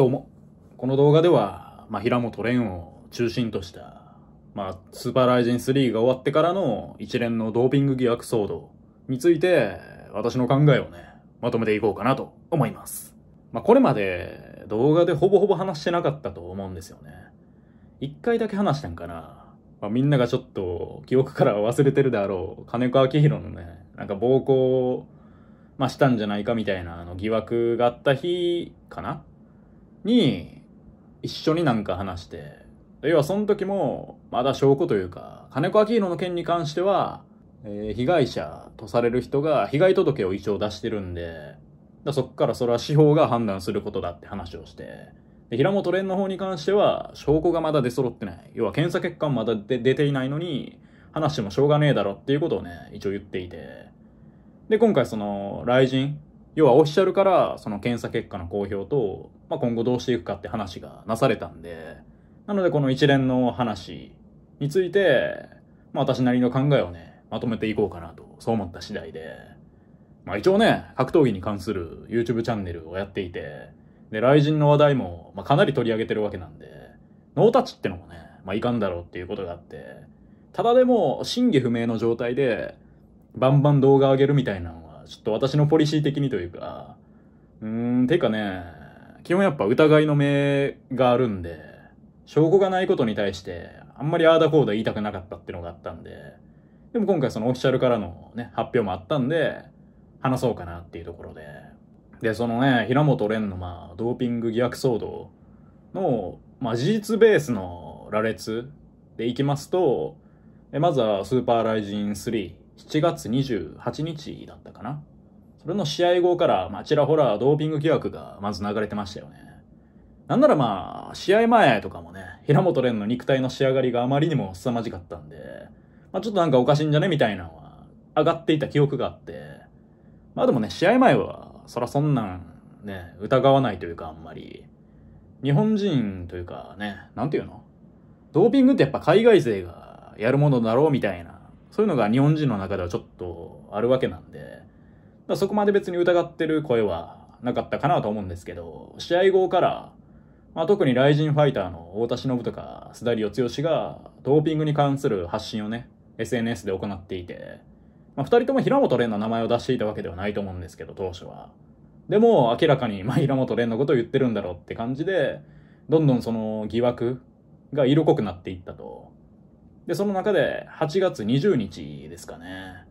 どうも。この動画では、まあ、平本蓮を中心とした、まあ、スーパーライジン3が終わってからの一連のドーピング疑惑騒動について、私の考えをね、まとめていこうかなと思います。まあ、これまで動画でほぼほぼ話してなかったと思うんですよね。一回だけ話したんかな。まあ、みんながちょっと記憶から忘れてるであろう金子明宏のね、なんか暴行、まあ、したんじゃないかみたいなあの疑惑があった日かなに一緒になんか話して、要はその時も、まだ証拠というか、金子明宏の件に関しては、えー、被害者とされる人が被害届を一応出してるんで、だそっからそれは司法が判断することだって話をして、で平本蓮の方に関しては、証拠がまだ出揃ってない。要は検査結果もまだ出ていないのに、話してもしょうがねえだろっていうことをね、一応言っていて。で、今回その、雷神、要はオフィシャルからその検査結果の公表と、まあ、今後どうしていくかって話がなされたんで、なのでこの一連の話について、まあ、私なりの考えをね、まとめていこうかなと、そう思った次第で、まあ、一応ね、格闘技に関する YouTube チャンネルをやっていて、で、雷神の話題も、まあ、かなり取り上げてるわけなんで、ノータッチってのもね、まあ、いかんだろうっていうことがあって、ただでも、真偽不明の状態で、バンバン動画上げるみたいなちょっと私のポリシー的にというか、うーん、てかね、基本やっぱ疑いの目があるんで、証拠がないことに対して、あんまりああだコード言いたくなかったってのがあったんで、でも今回そのオフィシャルからのね、発表もあったんで、話そうかなっていうところで。で、そのね、平本蓮のまあ、ドーピング疑惑騒動の、まあ、事実ベースの羅列でいきますと、まずはスーパーライジン3 7月28日だったかな。それの試合後から、まあ、ちらほらドーピング疑惑がまず流れてましたよね。なんならまあ、試合前とかもね、平本蓮の肉体の仕上がりがあまりにも凄まじかったんで、まあ、ちょっとなんかおかしいんじゃねみたいなのは上がっていた記憶があって、まあでもね、試合前は、そらそんなんね、疑わないというかあんまり。日本人というかね、なんていうのドーピングってやっぱ海外勢がやるものだろうみたいなそういうのが日本人の中ではちょっとあるわけなんで、だそこまで別に疑ってる声はなかったかなと思うんですけど、試合後から、まあ、特にライジンファイターの太田忍とか須田利夫剛がドーピングに関する発信をね、SNS で行っていて、まあ、2人とも平本蓮の名前を出していたわけではないと思うんですけど、当初は。でも明らかに、まあ、平本蓮のことを言ってるんだろうって感じで、どんどんその疑惑が色濃くなっていったと。で、その中で8月20日ですかね、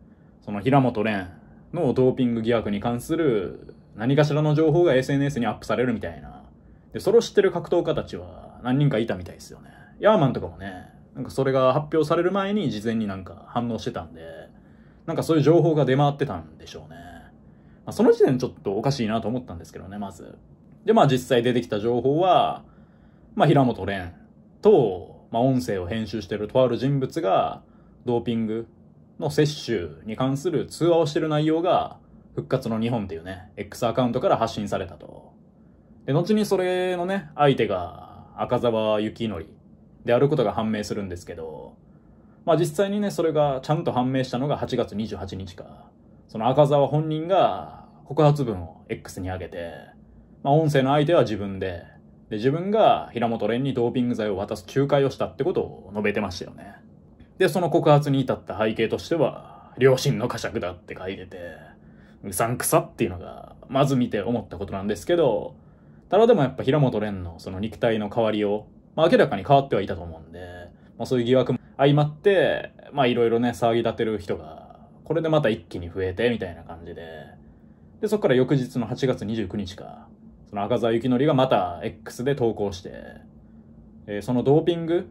その平本蓮のドーピング疑惑に関する何かしらの情報が SNS にアップされるみたいな。で、それを知ってる格闘家たちは何人かいたみたいですよね。ヤーマンとかもね、なんかそれが発表される前に事前になんか反応してたんで、なんかそういう情報が出回ってたんでしょうね。まあ、その時点ちょっとおかしいなと思ったんですけどね、まず。で、まあ実際出てきた情報は、まあ平本蓮と、まあ、音声を編集してるとある人物が、ドーピングの摂取に関する通話をしてる内容が、復活の日本っていうね、X アカウントから発信されたと。で、後にそれのね、相手が赤沢幸則であることが判明するんですけど、まあ実際にね、それがちゃんと判明したのが8月28日か。その赤沢本人が告発文を X に上げて、まあ音声の相手は自分で、で、自分が平本蓮にドーピング剤を渡す仲介をしたってことを述べてましたよね。で、その告発に至った背景としては、両親の呵責だって書いてて、うさんくさっていうのが、まず見て思ったことなんですけど、ただでもやっぱ平本蓮のその肉体の変わりを、まあ明らかに変わってはいたと思うんで、まあそういう疑惑も相まって、まあいろいろね、騒ぎ立てる人が、これでまた一気に増えて、みたいな感じで、で、そっから翌日の8月29日か、その赤澤幸則がまた X で投稿して、えー、そのドーピング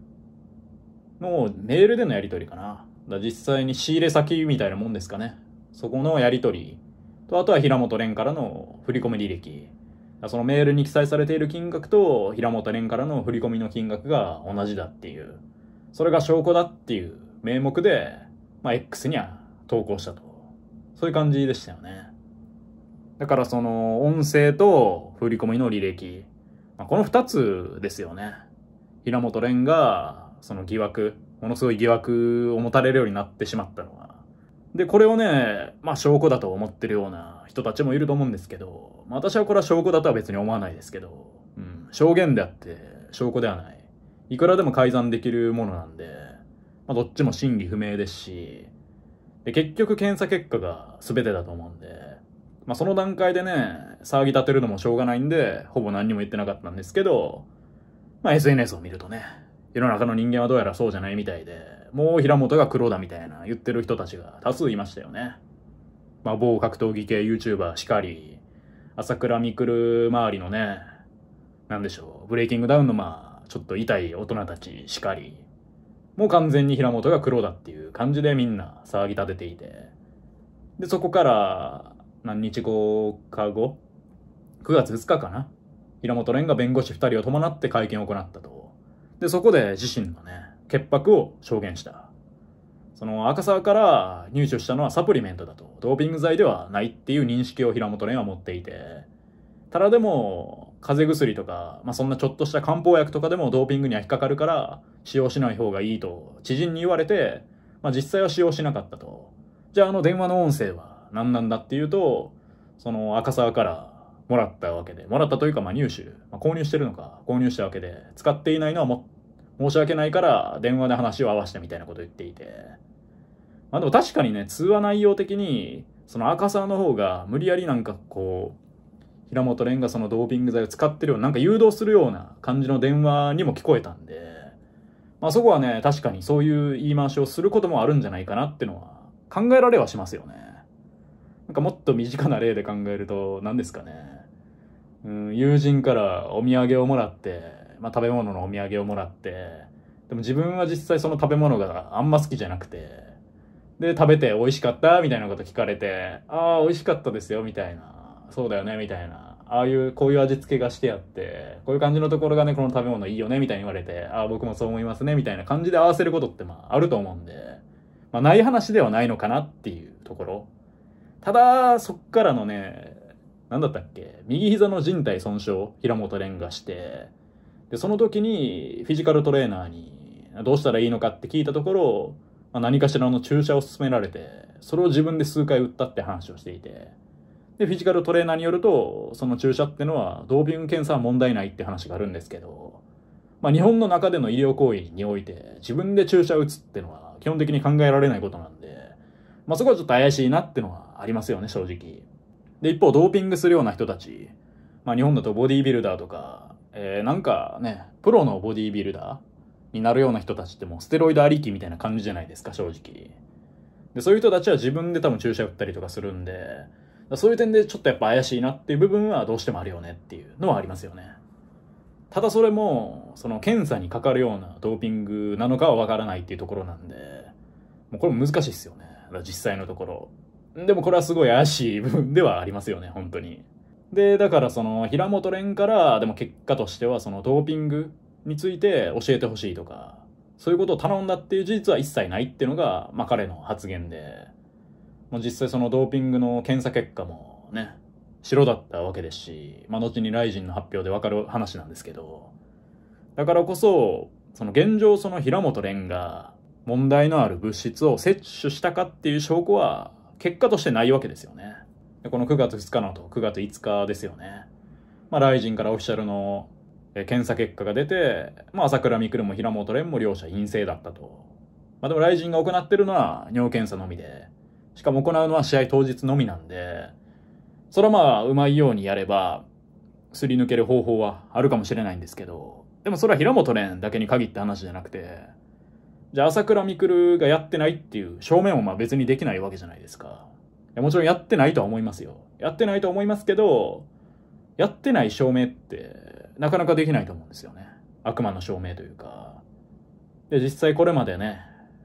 のメールでのやり取りかな。だ実際に仕入れ先みたいなもんですかね。そこのやり取りと、あとは平本蓮からの振込履歴。そのメールに記載されている金額と平本蓮からの振込の金額が同じだっていう、それが証拠だっていう名目で、まあ、X には投稿したと。そういう感じでしたよね。だからその音声と振り込みの履歴、まあ、この2つですよね。平本蓮がその疑惑、ものすごい疑惑を持たれるようになってしまったのは。で、これをね、まあ証拠だと思ってるような人たちもいると思うんですけど、まあ、私はこれは証拠だとは別に思わないですけど、うん、証言であって証拠ではない。いくらでも改ざんできるものなんで、まあ、どっちも真偽不明ですし、で結局検査結果が全てだと思うんで、まあ、その段階でね、騒ぎ立てるのもしょうがないんで、ほぼ何にも言ってなかったんですけど、まあ、SNS を見るとね、世の中の人間はどうやらそうじゃないみたいで、もう平本が黒だみたいな言ってる人たちが多数いましたよね。まあ、某格闘技系 YouTuber しかり、朝倉未来周りのね、なんでしょう、ブレイキングダウンのまあ、ちょっと痛い大人たちしかり、もう完全に平本が黒だっていう感じでみんな騒ぎ立てていて、で、そこから、何日後か後、9月2日かな。平本蓮が弁護士2人を伴って会見を行ったと。で、そこで自身のね、潔白を証言した。その赤沢から入手したのはサプリメントだと、ドーピング剤ではないっていう認識を平本蓮は持っていて、ただでも、風邪薬とか、まあ、そんなちょっとした漢方薬とかでもドーピングには引っかかるから、使用しない方がいいと、知人に言われて、まあ、実際は使用しなかったと。じゃああの電話の音声は、何なんだっていうと、その赤沢からもらったわけで、もらったというか、まあ入手、まあ、購入してるのか、購入したわけで、使っていないのはも申し訳ないから電話で話を合わせたみたいなこと言っていて、まあでも確かにね、通話内容的に、その赤沢の方が無理やりなんかこう、平本蓮がそのドーピング剤を使ってるような、なんか誘導するような感じの電話にも聞こえたんで、まあそこはね、確かにそういう言い回しをすることもあるんじゃないかなってのは考えられはしますよね。なんかもっと身近な例で考えると、何ですかね。うん、友人からお土産をもらって、まあ、食べ物のお土産をもらって、でも自分は実際その食べ物があんま好きじゃなくて、で、食べて美味しかったみたいなこと聞かれて、ああ、美味しかったですよ、みたいな。そうだよね、みたいな。ああいう、こういう味付けがしてあって、こういう感じのところがね、この食べ物いいよね、みたいに言われて、ああ、僕もそう思いますね、みたいな感じで合わせることって、まあ、あると思うんで、まあ、ない話ではないのかなっていうところ。ただ、そっからのね、何だったっけ右膝の靭帯損傷、平本蓮がして、で、その時にフィジカルトレーナーにどうしたらいいのかって聞いたところ、まあ、何かしらの注射を勧められて、それを自分で数回打ったって話をしていて、で、フィジカルトレーナーによると、その注射ってのはドーピング検査は問題ないって話があるんですけど、まあ、日本の中での医療行為において自分で注射打つってのは基本的に考えられないことなんでまあ、そこはちょっと怪しいなってのはありますよね、正直。で、一方、ドーピングするような人たち、まあ、日本だとボディービルダーとか、えー、なんかね、プロのボディービルダーになるような人たちってもうステロイドありきみたいな感じじゃないですか、正直。で、そういう人たちは自分で多分注射打ったりとかするんで、そういう点でちょっとやっぱ怪しいなっていう部分はどうしてもあるよねっていうのはありますよね。ただそれも、その検査にかかるようなドーピングなのかはわからないっていうところなんで、もうこれ難しいっすよね。実際のところ。でもこれはすごい怪しい部分ではありますよね、本当に。で、だからその平本蓮から、でも結果としてはそのドーピングについて教えてほしいとか、そういうことを頼んだっていう事実は一切ないっていうのが、まあ彼の発言で、まあ、実際そのドーピングの検査結果もね、白だったわけですし、まあ後にライジンの発表でわかる話なんですけど、だからこそ、その現状その平本蓮が、問題のある物質を摂取したかっていう証拠は結果としてないわけですよね。この9月2日のと9月5日ですよね。まあ、ライジンからオフィシャルの検査結果が出て、まあ、朝倉未来も平本蓮も両者陰性だったと。まあ、でもライジンが行ってるのは尿検査のみで、しかも行うのは試合当日のみなんで、それはまあ、うまいようにやれば、すり抜ける方法はあるかもしれないんですけど、でもそれは平本蓮だけに限った話じゃなくて、じゃあ朝倉未来がやってないっていう正面もまあ別にできないわけじゃないですか。もちろんやってないとは思いますよ。やってないと思いますけど、やってない証明ってなかなかできないと思うんですよね。悪魔の証明というか。で、実際これまでね、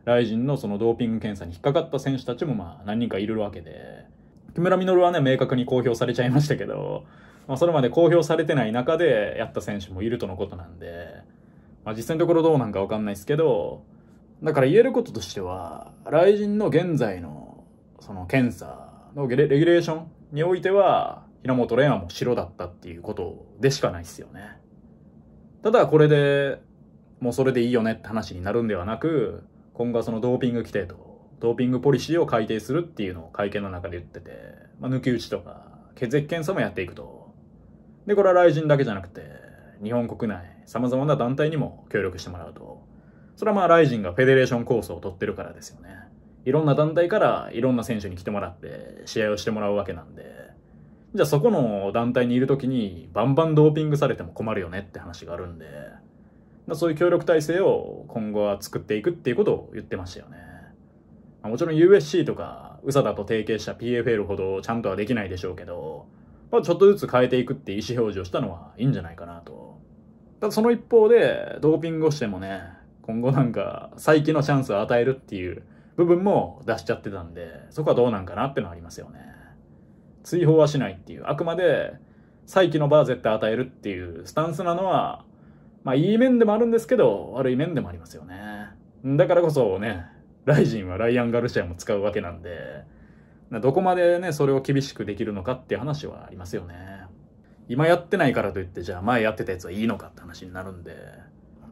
ライジンのそのドーピング検査に引っかかった選手たちもまあ何人かいるわけで、木村実はね、明確に公表されちゃいましたけど、まあ、それまで公表されてない中でやった選手もいるとのことなんで、まあ、実際のところどうなんかわかんないですけど、だから言えることとしては、雷神の現在の、その検査のレギュレーションにおいては、平本蓮はもう白だったっていうことでしかないっすよね。ただこれで、もうそれでいいよねって話になるんではなく、今後はそのドーピング規定と、ドーピングポリシーを改定するっていうのを会見の中で言ってて、まあ、抜き打ちとか、血液検査もやっていくと。で、これは雷神だけじゃなくて、日本国内、様々な団体にも協力してもらうと。それはまあライジンがフェデレーション構想を取ってるからですよね。いろんな団体からいろんな選手に来てもらって試合をしてもらうわけなんで、じゃあそこの団体にいる時にバンバンドーピングされても困るよねって話があるんで、そういう協力体制を今後は作っていくっていうことを言ってましたよね。もちろん USC とか、ウサダと提携した PFL ほどちゃんとはできないでしょうけど、まあ、ちょっとずつ変えていくって意思表示をしたのはいいんじゃないかなと。ただその一方で、ドーピングをしてもね、今後なんか再起のチャンスを与えるっていう部分も出しちゃってたんで、そこはどうなんかなってのはありますよね。追放はしないっていう、あくまで再起の場は絶対与えるっていうスタンスなのは、まあいい面でもあるんですけど、悪い面でもありますよね。だからこそね、ライジンはライアン・ガルシアも使うわけなんで、どこまでね、それを厳しくできるのかって話はありますよね。今やってないからといって、じゃあ前やってたやつはいいのかって話になるんで、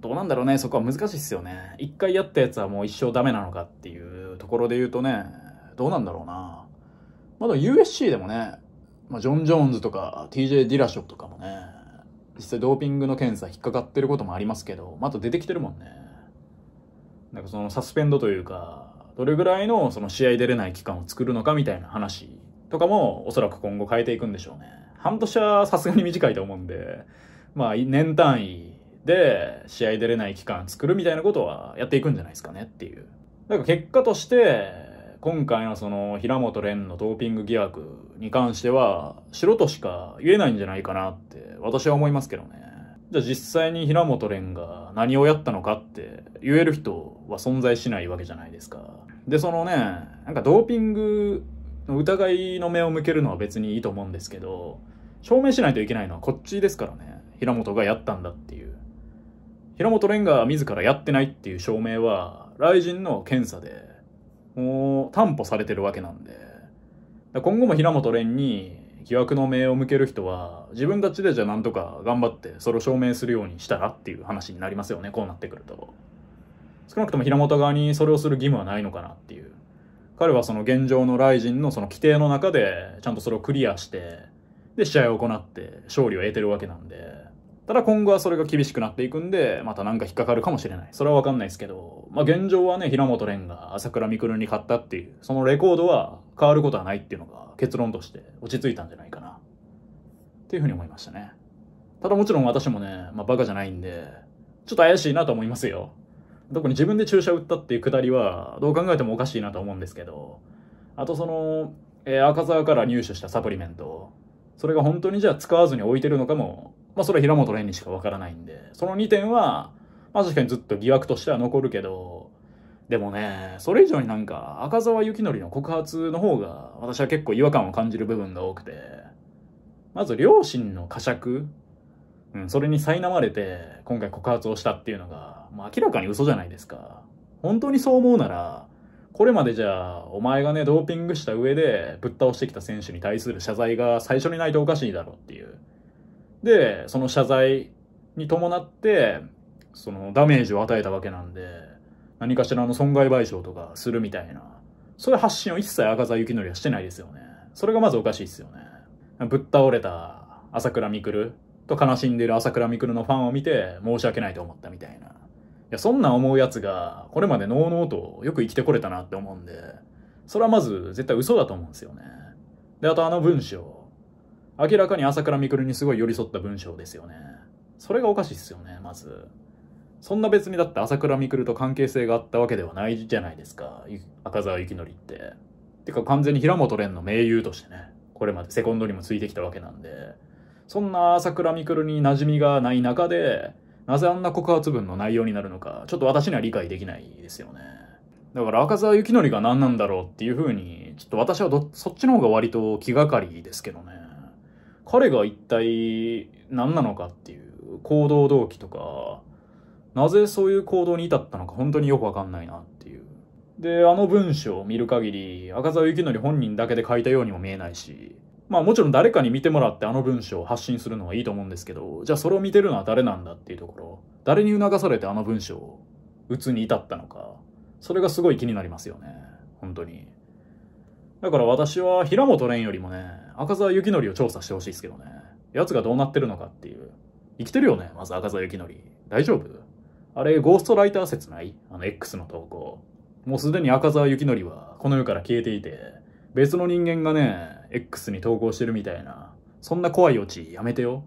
どうなんだろうね、そこは難しいっすよね。一回やったやつはもう一生ダメなのかっていうところで言うとね、どうなんだろうな。まだ USC でもね、まあ、ジョン・ジョーンズとか TJ ディラショッとかもね、実際ドーピングの検査引っかかってることもありますけど、まだ出てきてるもんね。なんかそのサスペンドというか、どれぐらいのその試合出れない期間を作るのかみたいな話とかもおそらく今後変えていくんでしょうね。半年はさすがに短いと思うんで、まあ年単位で、試合出れない期間作るみたいなことはやっていくんじゃないですかねっていう。んか結果として、今回のその平本蓮のドーピング疑惑に関しては、ろとしか言えないんじゃないかなって私は思いますけどね。じゃあ実際に平本蓮が何をやったのかって言える人は存在しないわけじゃないですか。で、そのね、なんかドーピングの疑いの目を向けるのは別にいいと思うんですけど、証明しないといけないのはこっちですからね。平本がやったんだっていう。平本蓮が自らやってないっていう証明は、雷神の検査で、もう担保されてるわけなんで、今後も平本蓮に疑惑の目を向ける人は、自分たちでじゃあなんとか頑張ってそれを証明するようにしたらっていう話になりますよね、こうなってくると。少なくとも平本側にそれをする義務はないのかなっていう。彼はその現状のライのその規定の中で、ちゃんとそれをクリアして、で、試合を行って、勝利を得てるわけなんで、ただ今後はそれが厳しくなっていくんで、またなんか引っかかるかもしれない。それはわかんないですけど、まあ現状はね、平本蓮が朝倉未来に買ったっていう、そのレコードは変わることはないっていうのが結論として落ち着いたんじゃないかな。っていうふうに思いましたね。ただもちろん私もね、まあバカじゃないんで、ちょっと怪しいなと思いますよ。特に自分で注射打ったっていうくだりは、どう考えてもおかしいなと思うんですけど、あとその、えー、赤沢から入手したサプリメント、それが本当にじゃあ使わずに置いてるのかもまあ、それは平本蓮にしかわからないんで、その2点は、まあ、確かにずっと疑惑としては残るけど、でもね、それ以上になんか、赤澤幸則の告発の方が、私は結構違和感を感じる部分が多くて、まず両親の呵責うん、それに苛まれて、今回告発をしたっていうのが、まあ、明らかに嘘じゃないですか。本当にそう思うなら、これまでじゃあ、お前がね、ドーピングした上で、ぶっ倒してきた選手に対する謝罪が最初にないとおかしいだろっていう。で、その謝罪に伴って、そのダメージを与えたわけなんで、何かしらの損害賠償とかするみたいな、そういう発信を一切赤座幸則はしてないですよね。それがまずおかしいですよね。ぶっ倒れた朝倉未来と悲しんでる朝倉未来のファンを見て申し訳ないと思ったみたいな。いや、そんな思うやつが、これまでのうのうとよく生きてこれたなって思うんで、それはまず絶対嘘だと思うんですよね。で、あとあの文章。明らかに朝倉未来にすごい寄り添った文章ですよね。それがおかしいっすよね、まず。そんな別にだって朝倉未来と関係性があったわけではないじゃないですか、赤澤幸則って。てか完全に平本蓮の盟友としてね、これまでセコンドにもついてきたわけなんで、そんな朝倉未来に馴染みがない中で、なぜあんな告発文の内容になるのか、ちょっと私には理解できないですよね。だから赤澤幸則が何なんだろうっていう風に、ちょっと私はそっちの方が割と気がかりですけどね。彼が一体何なのかっていう行動動機とか、なぜそういう行動に至ったのか本当によくわかんないなっていう。で、あの文章を見る限り、赤澤幸則本人だけで書いたようにも見えないし、まあもちろん誰かに見てもらってあの文章を発信するのはいいと思うんですけど、じゃあそれを見てるのは誰なんだっていうところ、誰に促されてあの文章を打つに至ったのか、それがすごい気になりますよね。本当に。だから私は平本蓮よりもね、赤澤幸則を調査してほしいですけどね。奴がどうなってるのかっていう。生きてるよね、まず赤澤幸則。大丈夫あれ、ゴーストライター説ないあの X の投稿。もうすでに赤澤幸則はこの世から消えていて、別の人間がね、X に投稿してるみたいな、そんな怖いオチやめてよ。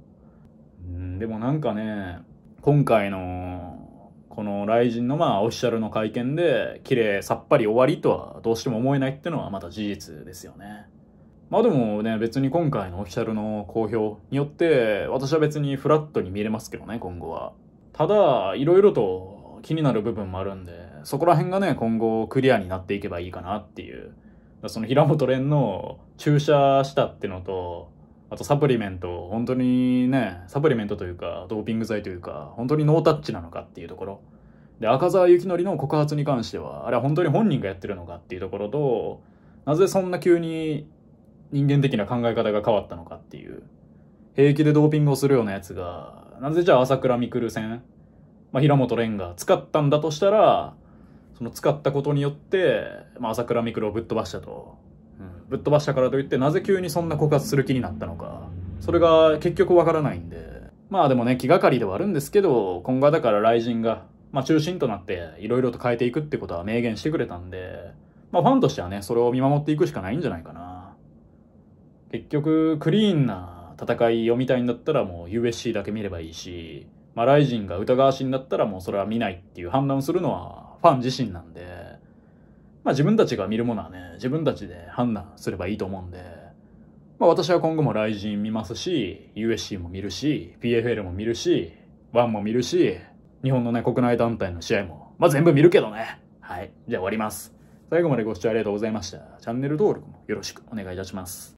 うん、でもなんかね、今回の、この雷神のまあオフィシャルの会見で、綺麗さっぱり終わりとはどうしても思えないってのはまた事実ですよね。まあでもね、別に今回のオフィシャルの公表によって、私は別にフラットに見れますけどね、今後は。ただ、いろいろと気になる部分もあるんで、そこら辺がね、今後クリアになっていけばいいかなっていう。その平本蓮の注射したってのと、あとサプリメント、本当にね、サプリメントというか、ドーピング剤というか、本当にノータッチなのかっていうところ。で、赤澤幸則の告発に関しては、あれは本当に本人がやってるのかっていうところと、なぜそんな急に人間的な考え方が変わったのかっていう。平気でドーピングをするようなやつが、なぜじゃあ朝倉未来戦、まあ、平本蓮が使ったんだとしたら、その使ったことによって、まあ、朝倉未来をぶっ飛ばしたと、うん、ぶっ飛ばしたからといってなぜ急にそんな告発する気になったのかそれが結局わからないんでまあでもね気がかりではあるんですけど今後はだから雷神が、まあ、中心となっていろいろと変えていくってことは明言してくれたんで、まあ、ファンとしてはねそれを見守っていくしかないんじゃないかな結局クリーンな戦いを見たいんだったらもう USC だけ見ればいいし、まあ、ライジンが疑わしいんだったらもうそれは見ないっていう判断をするのはファン自身なんで、まあ、自分たちが見るものはね自分たちで判断すればいいと思うんで、まあ、私は今後もライジン見ますし USC も見るし PFL も見るしワンも見るし日本のね国内団体の試合も、まあ、全部見るけどねはいじゃあ終わります最後までご視聴ありがとうございましたチャンネル登録もよろしくお願いいたします